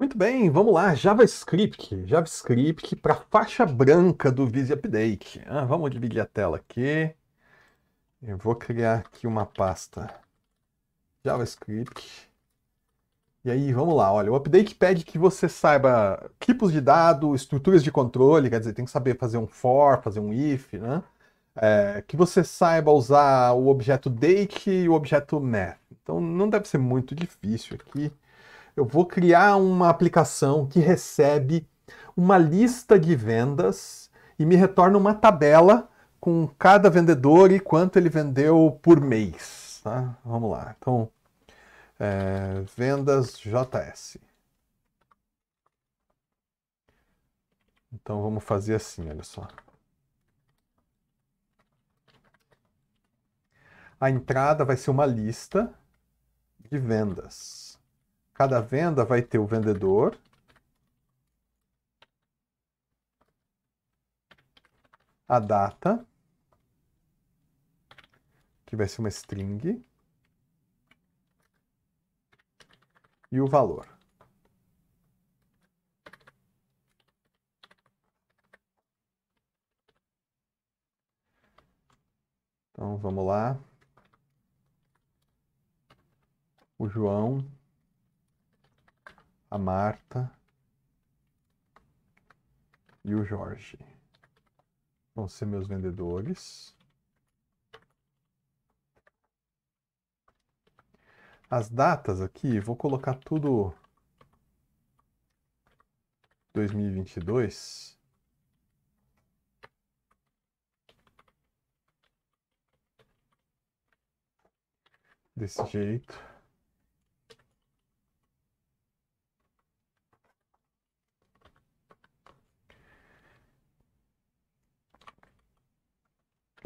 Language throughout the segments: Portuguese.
Muito bem, vamos lá, JavaScript, JavaScript para faixa branca do Visi Update. Ah, vamos dividir a tela aqui. Eu vou criar aqui uma pasta JavaScript. E aí, vamos lá, olha, o update pede que você saiba tipos de dado, estruturas de controle, quer dizer, tem que saber fazer um for, fazer um if, né? É, que você saiba usar o objeto date e o objeto math. Então, não deve ser muito difícil aqui eu vou criar uma aplicação que recebe uma lista de vendas e me retorna uma tabela com cada vendedor e quanto ele vendeu por mês. Tá? Vamos lá. Então, é, vendas JS. Então vamos fazer assim, olha só. A entrada vai ser uma lista de vendas. Cada venda vai ter o vendedor. A data, que vai ser uma string. E o valor. Então vamos lá. O João a Marta e o Jorge. Vão ser meus vendedores. As datas aqui, vou colocar tudo 2022. Desse jeito.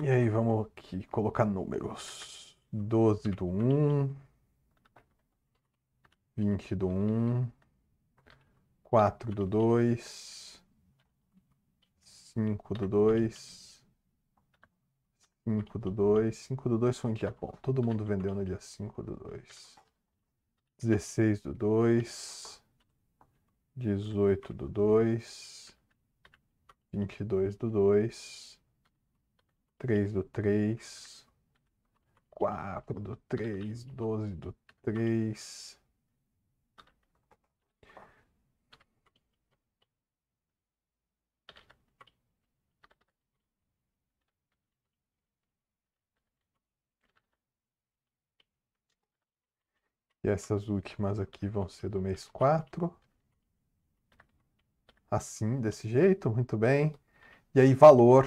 E aí vamos aqui colocar números. 12 do 1, 20 do 1, 4 do 2, 5 do 2, 5 do 2, 5 do 2 foi um dia bom, todo mundo vendeu no dia 5 do 2, 16 do 2, 18 do 2, 22 do 2, 3 do 3, 4 do 3, 12 do 3. E essas últimas aqui vão ser do mês 4. Assim, desse jeito, muito bem. E aí, valor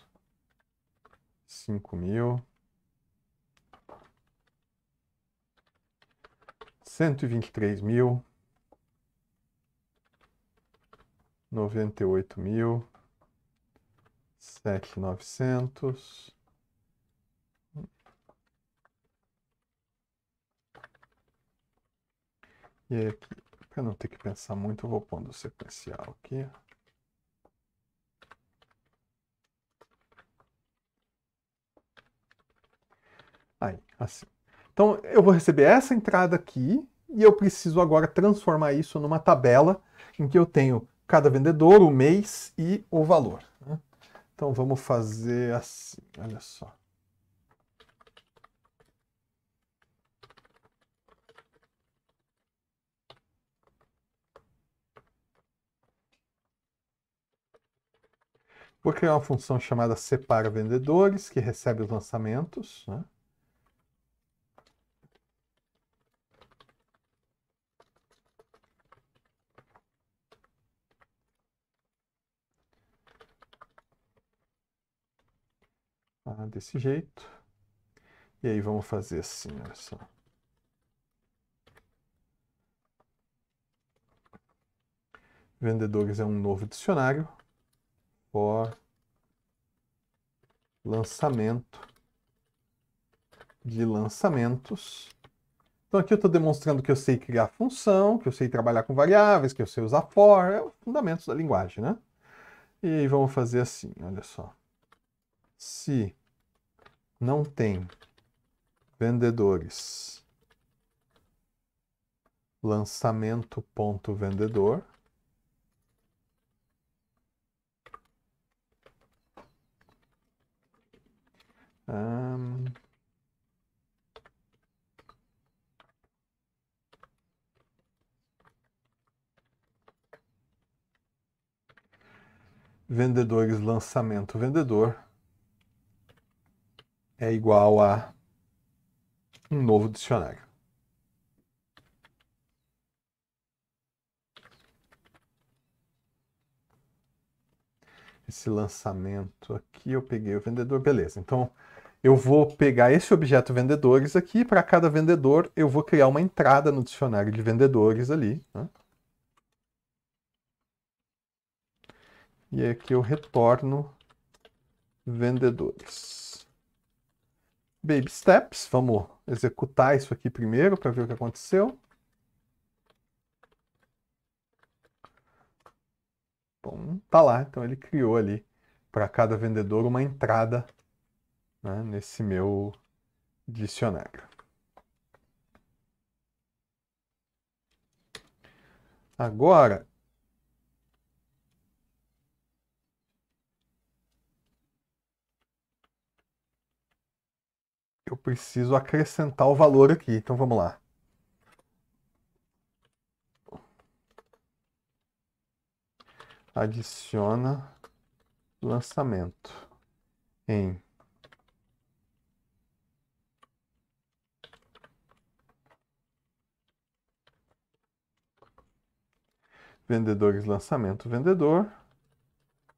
cinco mil, cento e vinte e três mil, noventa e oito mil, sete novecentos. E aqui, para não ter que pensar muito, eu vou pondo o sequencial aqui. Assim. Então eu vou receber essa entrada aqui e eu preciso agora transformar isso numa tabela em que eu tenho cada vendedor, o mês e o valor. Né? Então vamos fazer assim, olha só. Vou criar uma função chamada separa vendedores, que recebe os lançamentos. Né? desse jeito. E aí vamos fazer assim, olha só. Vendedores é um novo dicionário. For lançamento de lançamentos. Então aqui eu estou demonstrando que eu sei criar função, que eu sei trabalhar com variáveis, que eu sei usar for, é os fundamentos da linguagem, né? E aí vamos fazer assim, olha só. Se não tem vendedores lançamento ponto vendedor um, vendedores lançamento vendedor é igual a um novo dicionário. Esse lançamento aqui eu peguei o vendedor, beleza. Então eu vou pegar esse objeto vendedores aqui, para cada vendedor eu vou criar uma entrada no dicionário de vendedores ali. Né? E aqui eu retorno vendedores baby steps. Vamos executar isso aqui primeiro para ver o que aconteceu. Bom, tá lá. Então ele criou ali para cada vendedor uma entrada né, nesse meu dicionário. Agora eu preciso acrescentar o valor aqui. Então vamos lá. Adiciona lançamento em vendedores lançamento vendedor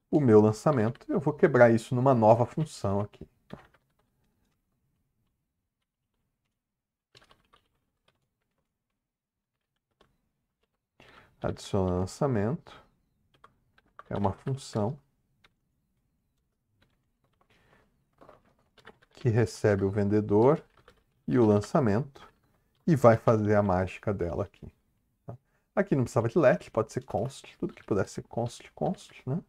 o meu lançamento eu vou quebrar isso numa nova função aqui adicionar lançamento, é uma função que recebe o vendedor e o lançamento e vai fazer a mágica dela aqui. Tá? Aqui não precisava de let, pode ser const, tudo que puder ser const, const, né?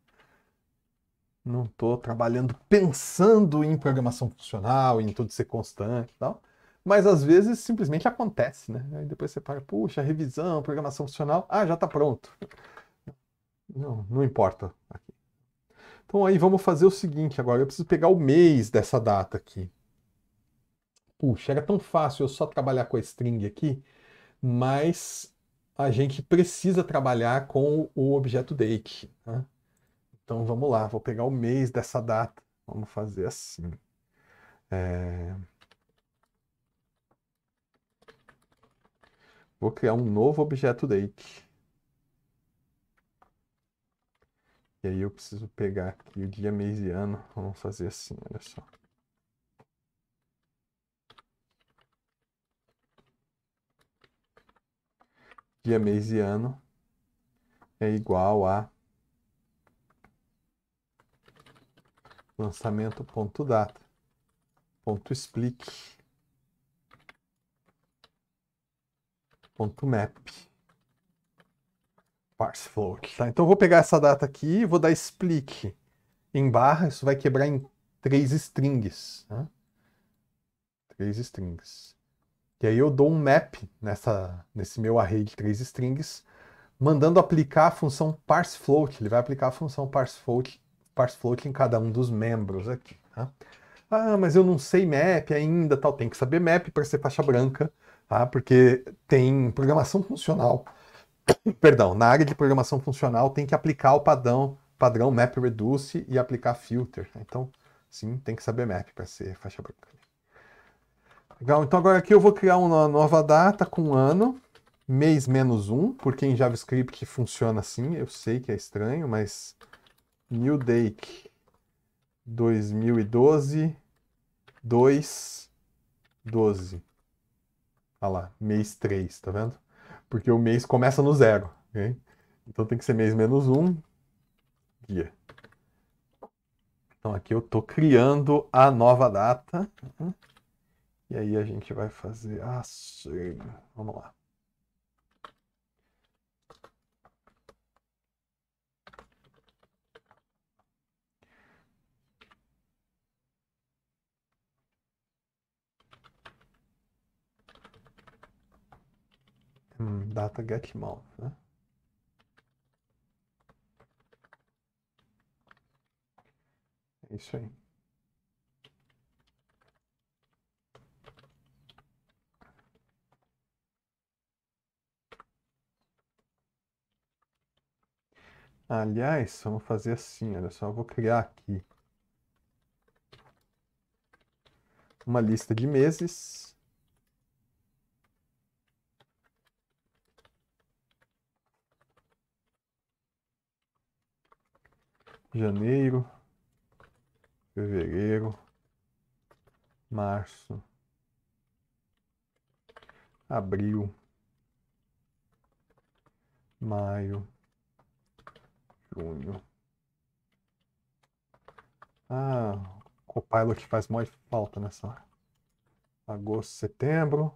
Não estou trabalhando pensando em programação funcional, em tudo ser constante e tal mas às vezes simplesmente acontece, né? Aí depois você para, puxa, revisão, programação funcional, ah, já está pronto. Não, não importa. Então aí vamos fazer o seguinte agora, eu preciso pegar o mês dessa data aqui. Puxa, era tão fácil eu só trabalhar com a string aqui, mas a gente precisa trabalhar com o objeto date. Né? Então vamos lá, vou pegar o mês dessa data. Vamos fazer assim. É... Vou criar um novo objeto date. E aí eu preciso pegar aqui o dia mês e ano. Vamos fazer assim, olha só. Dia mês e ano é igual a lançamento.data.split. .map parse float. Tá? Então eu vou pegar essa data aqui, vou dar split em barra, isso vai quebrar em três strings. Né? Três strings. E aí eu dou um map nessa, nesse meu array de três strings, mandando aplicar a função parse float. Ele vai aplicar a função parse float, parse float em cada um dos membros aqui. Tá? Ah, mas eu não sei map ainda, tal. Tem que saber map para ser faixa branca tá? porque tem programação funcional. Perdão, na área de programação funcional tem que aplicar o padrão, padrão map reduce e aplicar filter. Então, sim, tem que saber map para ser faixa branca. Legal, então agora aqui eu vou criar uma nova data com ano, mês menos um, porque em JavaScript funciona assim, eu sei que é estranho, mas new date 2012 2 12 Olha lá, mês 3, tá vendo? Porque o mês começa no zero, Então tem que ser mês menos 1, dia. Então aqui eu tô criando a nova data. Uhum. E aí a gente vai fazer assim. Vamos lá. Hum, data getMount, né? É isso aí. Aliás, vamos fazer assim, olha só, eu vou criar aqui uma lista de meses. janeiro, fevereiro, março, abril, maio, junho. Ah, o que faz mais falta nessa hora. Agosto, setembro,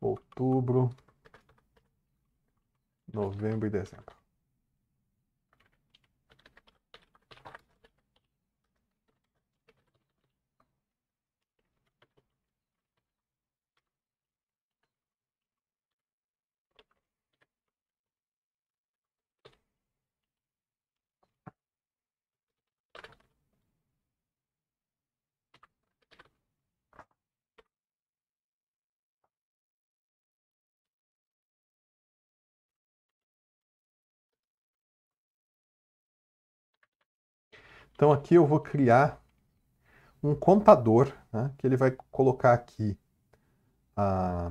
outubro, novembro e dezembro. Então aqui eu vou criar um contador, né, que ele vai colocar aqui a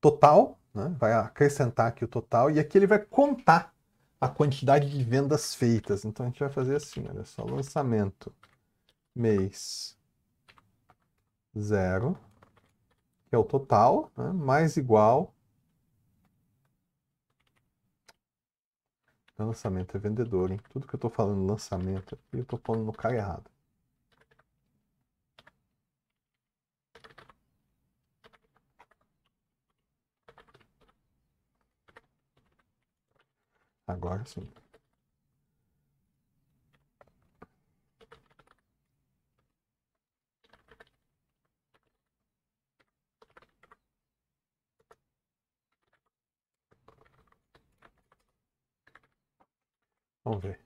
total, né, vai acrescentar aqui o total, e aqui ele vai contar a quantidade de vendas feitas. Então a gente vai fazer assim, olha só, lançamento mês zero, que é o total, né, mais igual lançamento, é vendedor, hein? Tudo que eu estou falando lançamento eu estou pondo no cara errado. Agora sim. Vamos ver.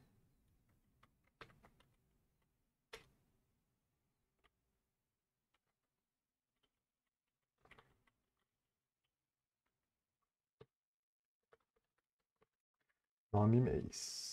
Nome mês.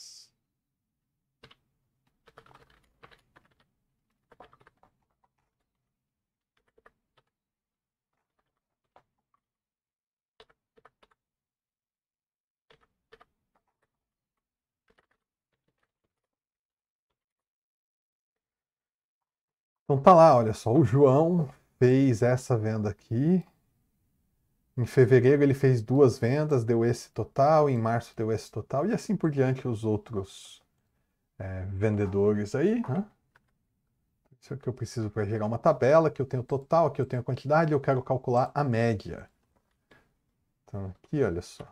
Então tá lá, olha só, o João fez essa venda aqui. Em fevereiro ele fez duas vendas, deu esse total, em março deu esse total, e assim por diante os outros é, vendedores aí. Né? Isso é o que eu preciso para gerar uma tabela, que eu tenho o total, que eu tenho a quantidade, eu quero calcular a média. Então aqui, olha só.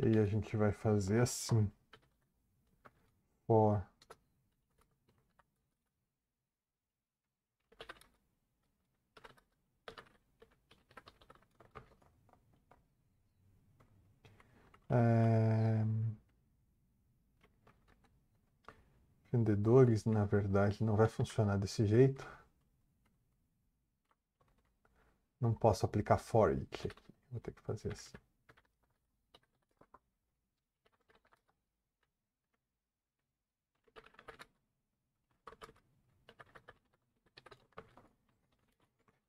E aí a gente vai fazer assim. For É... vendedores, na verdade, não vai funcionar desse jeito. Não posso aplicar for each aqui. Vou ter que fazer assim.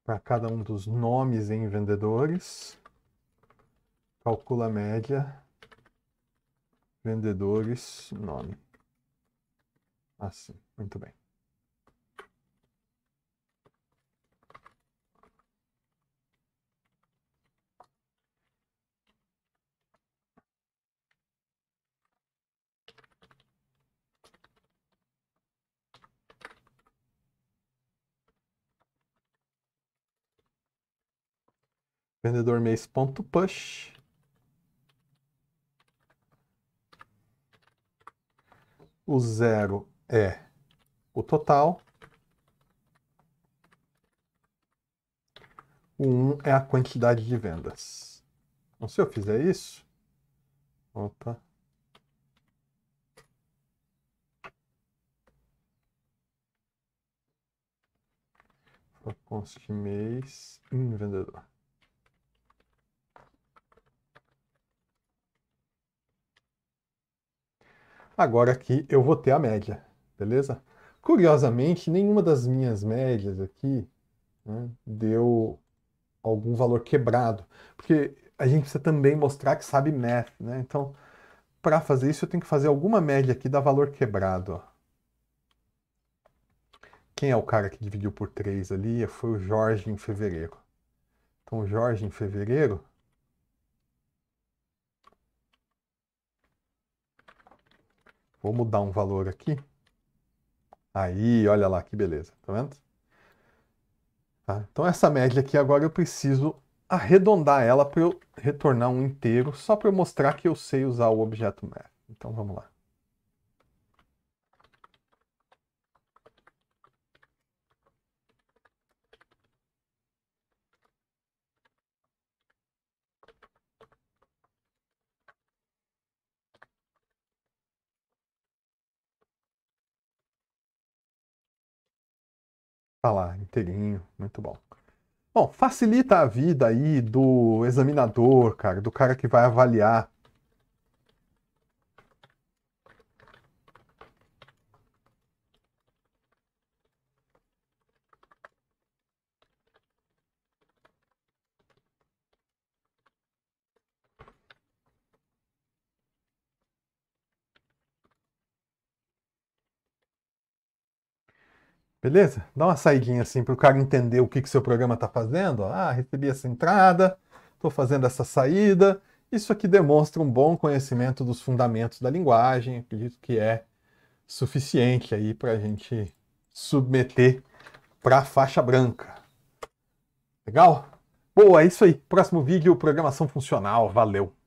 para cada um dos nomes em vendedores, calcula a média, vendedores, nome. Assim, muito bem. vendedor mês ponto push O zero é o total. O um é a quantidade de vendas. Então, se eu fizer isso. Opa. Const mês em vendedor. Agora aqui eu vou ter a média, beleza? Curiosamente, nenhuma das minhas médias aqui né, deu algum valor quebrado, porque a gente precisa também mostrar que sabe math, né? Então, para fazer isso, eu tenho que fazer alguma média aqui da valor quebrado. Ó. Quem é o cara que dividiu por 3 ali? Foi o Jorge em fevereiro. Então, o Jorge em fevereiro Vou mudar um valor aqui. Aí, olha lá, que beleza. Tá vendo? Tá? Então, essa média aqui agora eu preciso arredondar ela para eu retornar um inteiro, só para eu mostrar que eu sei usar o objeto math. Então, vamos lá. Tá lá, inteirinho, muito bom. Bom, facilita a vida aí do examinador, cara, do cara que vai avaliar Beleza? Dá uma saidinha assim para o cara entender o que, que seu programa está fazendo. Ah, recebi essa entrada, estou fazendo essa saída. Isso aqui demonstra um bom conhecimento dos fundamentos da linguagem. acredito que é suficiente aí para a gente submeter para a faixa branca. Legal? Boa, é isso aí. Próximo vídeo, programação funcional. Valeu!